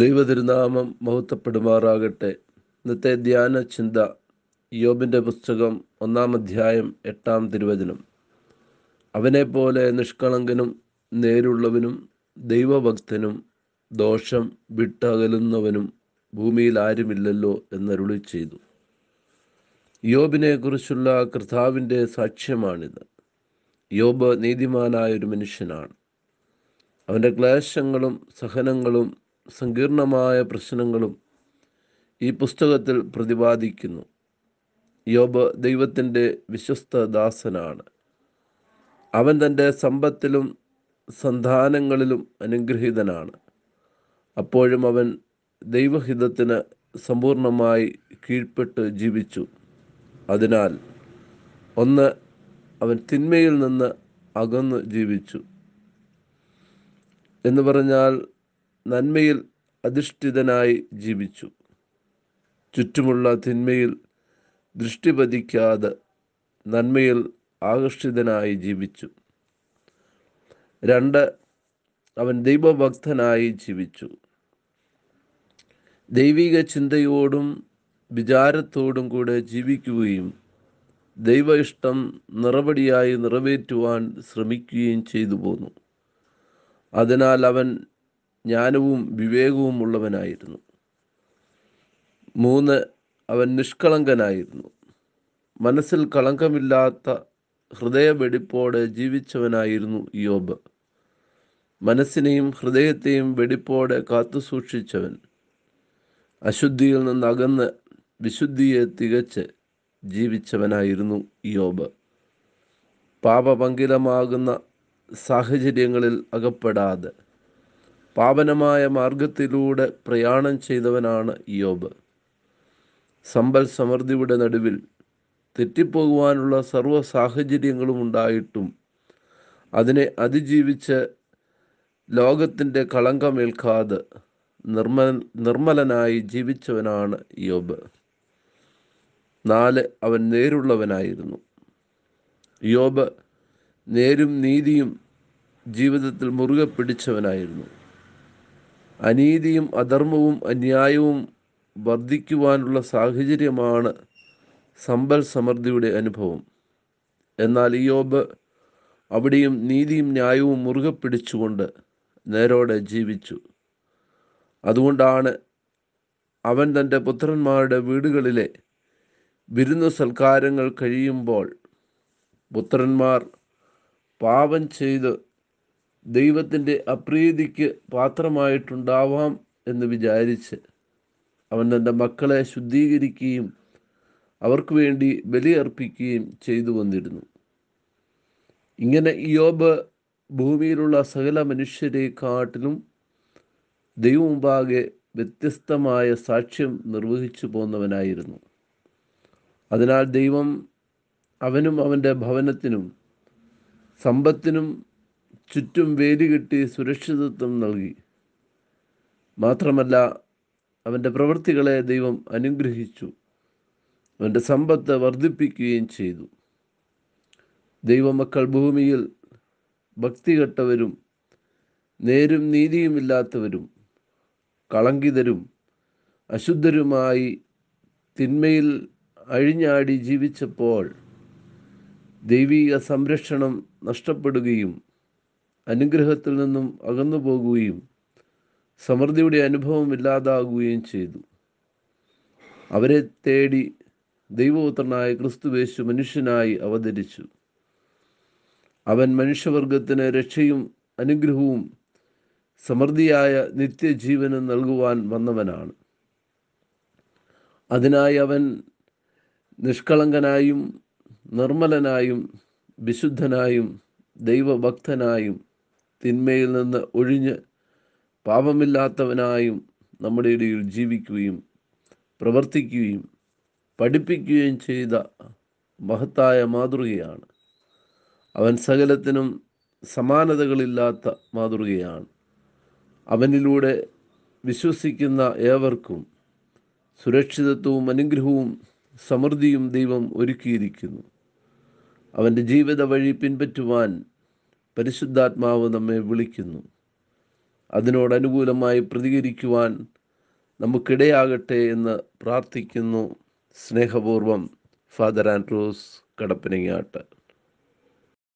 ദൈവതിരുനാമം മഹത്വപ്പെടുമാറാകട്ടെ ഇന്നത്തെ ധ്യാന ചിന്ത യോബിൻ്റെ പുസ്തകം ഒന്നാം അധ്യായം എട്ടാം തിരുവചനം അവനെപ്പോലെ നിഷ്കളങ്കനും നേരുള്ളവനും ദൈവഭക്തനും ദോഷം വിട്ടകലുന്നവനും ഭൂമിയിൽ ആരുമില്ലല്ലോ എന്നരുളി ചെയ്തു യോബിനെക്കുറിച്ചുള്ള കർത്താവിൻ്റെ സാക്ഷ്യമാണിത് യോബ് നീതിമാനായ ഒരു മനുഷ്യനാണ് അവൻ്റെ ക്ലേശങ്ങളും സഹനങ്ങളും സങ്കീർണമായ പ്രശ്നങ്ങളും ഈ പുസ്തകത്തിൽ പ്രതിപാദിക്കുന്നു യോബ് ദൈവത്തിൻ്റെ വിശ്വസ്ത ദാസനാണ് അവൻ തൻ്റെ സമ്പത്തിലും സന്താനങ്ങളിലും അനുഗ്രഹീതനാണ് അപ്പോഴും അവൻ ദൈവഹിതത്തിന് സമ്പൂർണമായി കീഴ്പ്പെട്ട് ജീവിച്ചു അതിനാൽ ഒന്ന് അവൻ തിന്മയിൽ നിന്ന് അകന്ന് ജീവിച്ചു എന്ന് പറഞ്ഞാൽ നന്മയിൽ അധിഷ്ഠിതനായി ജീവിച്ചു ചുറ്റുമുള്ള തിന്മയിൽ ദൃഷ്ടിപതിക്കാതെ നന്മയിൽ ആകർഷിതനായി ജീവിച്ചു രണ്ട് അവൻ ദൈവഭക്തനായി ജീവിച്ചു ദൈവിക ചിന്തയോടും വിചാരത്തോടും കൂടെ ജീവിക്കുകയും ദൈവ ഇഷ്ടം നിറവടിയായി നിറവേറ്റുവാൻ ശ്രമിക്കുകയും ചെയ്തു പോന്നു അതിനാൽ അവൻ ജ്ഞാനവും വിവേകവും ഉള്ളവനായിരുന്നു മൂന്ന് അവൻ നിഷ്കളങ്കനായിരുന്നു മനസ്സിൽ കളങ്കമില്ലാത്ത ഹൃദയവെടിപ്പോടെ ജീവിച്ചവനായിരുന്നു യോബ് മനസ്സിനെയും ഹൃദയത്തെയും വെടിപ്പോടെ കാത്തുസൂക്ഷിച്ചവൻ അശുദ്ധിയിൽ നിന്ന് അകന്ന് വിശുദ്ധിയെ തികച്ച് ജീവിച്ചവനായിരുന്നു യോബ് പാപപങ്കിലമാകുന്ന സാഹചര്യങ്ങളിൽ അകപ്പെടാതെ പാവനമായ മാർഗത്തിലൂടെ പ്രയാണം ചെയ്തവനാണ് യോബ് സമ്പൽ സമൃദ്ധിയുടെ നടുവിൽ തെറ്റിപ്പോകുവാനുള്ള സർവ്വ സാഹചര്യങ്ങളും ഉണ്ടായിട്ടും അതിനെ അതിജീവിച്ച് ലോകത്തിൻ്റെ കളങ്കമേൽക്കാതെ നിർമ്മൽ നിർമ്മലനായി ജീവിച്ചവനാണ് യോബ് നാല് അവൻ നേരുള്ളവനായിരുന്നു യോബ് നേരും നീതിയും ജീവിതത്തിൽ മുറുകെ പിടിച്ചവനായിരുന്നു അനീതിയും അധർമ്മവും അന്യായവും വർദ്ധിക്കുവാനുള്ള സാഹചര്യമാണ് സമ്പൽ സമൃദ്ധിയുടെ അനുഭവം എന്നാൽ ഇയോബ് അവിടെയും നീതിയും ന്യായവും മുറുകെ പിടിച്ചുകൊണ്ട് നേരോടെ ജീവിച്ചു അതുകൊണ്ടാണ് അവൻ തൻ്റെ പുത്രന്മാരുടെ വീടുകളിലെ വിരുന്നു സൽക്കാരങ്ങൾ കഴിയുമ്പോൾ പുത്രന്മാർ പാപം ചെയ്ത് ദൈവത്തിൻ്റെ അപ്രീതിക്ക് പാത്രമായിട്ടുണ്ടാവാം എന്ന് വിചാരിച്ച് അവൻ തൻ്റെ മക്കളെ ശുദ്ധീകരിക്കുകയും അവർക്ക് വേണ്ടി ബലിയർപ്പിക്കുകയും ചെയ്തു വന്നിരുന്നു ഇങ്ങനെ യോബ് ഭൂമിയിലുള്ള സകല മനുഷ്യരെക്കാട്ടിലും ദൈവമുമ്പാകെ വ്യത്യസ്തമായ സാക്ഷ്യം നിർവഹിച്ചു പോന്നവനായിരുന്നു അതിനാൽ ദൈവം അവനും അവൻ്റെ ഭവനത്തിനും സമ്പത്തിനും ചുറ്റും വേലി കെട്ടി സുരക്ഷിതത്വം നൽകി മാത്രമല്ല അവൻ്റെ പ്രവൃത്തികളെ ദൈവം അനുഗ്രഹിച്ചു അവൻ്റെ സമ്പത്ത് വർദ്ധിപ്പിക്കുകയും ചെയ്തു ദൈവമക്കൾ ഭൂമിയിൽ ഭക്തികെട്ടവരും നേരും നീതിയുമില്ലാത്തവരും കളങ്കിതരും അശുദ്ധരുമായി തിന്മയിൽ അഴിഞ്ഞാടി ജീവിച്ചപ്പോൾ ദൈവിക സംരക്ഷണം നഷ്ടപ്പെടുകയും അനുഗ്രഹത്തിൽ നിന്നും അകന്നു പോകുകയും സമൃദ്ധിയുടെ അനുഭവം ഇല്ലാതാകുകയും ചെയ്തു അവരെ തേടി ദൈവപുത്രനായ ക്രിസ്തുവേശു മനുഷ്യനായി അവതരിച്ചു അവൻ മനുഷ്യവർഗത്തിന് രക്ഷയും അനുഗ്രഹവും സമൃദ്ധിയായ നിത്യജീവനും നൽകുവാൻ വന്നവനാണ് അതിനായി അവൻ നിഷ്കളങ്കനായും നിർമ്മലനായും വിശുദ്ധനായും ദൈവഭക്തനായും തിന്മയിൽ നിന്ന് ഒഴിഞ്ഞ് പാപമില്ലാത്തവനായും നമ്മുടെ ഇടയിൽ ജീവിക്കുകയും പ്രവർത്തിക്കുകയും പഠിപ്പിക്കുകയും ചെയ്ത മഹത്തായ മാതൃകയാണ് അവൻ സകലത്തിനും സമാനതകളില്ലാത്ത മാതൃകയാണ് അവനിലൂടെ വിശ്വസിക്കുന്ന ഏവർക്കും സുരക്ഷിതത്വവും അനുഗ്രഹവും സമൃദ്ധിയും ദൈവം ഒരുക്കിയിരിക്കുന്നു അവൻ്റെ ജീവിത വഴി പിൻപറ്റുവാൻ പരിശുദ്ധാത്മാവ് നമ്മെ വിളിക്കുന്നു അതിനോടനുകൂലമായി പ്രതികരിക്കുവാൻ നമുക്കിടയാകട്ടെ എന്ന് പ്രാർത്ഥിക്കുന്നു സ്നേഹപൂർവം ഫാദർ ആൻഡ്രൂസ് കടപ്പനങ്ങാട്ട്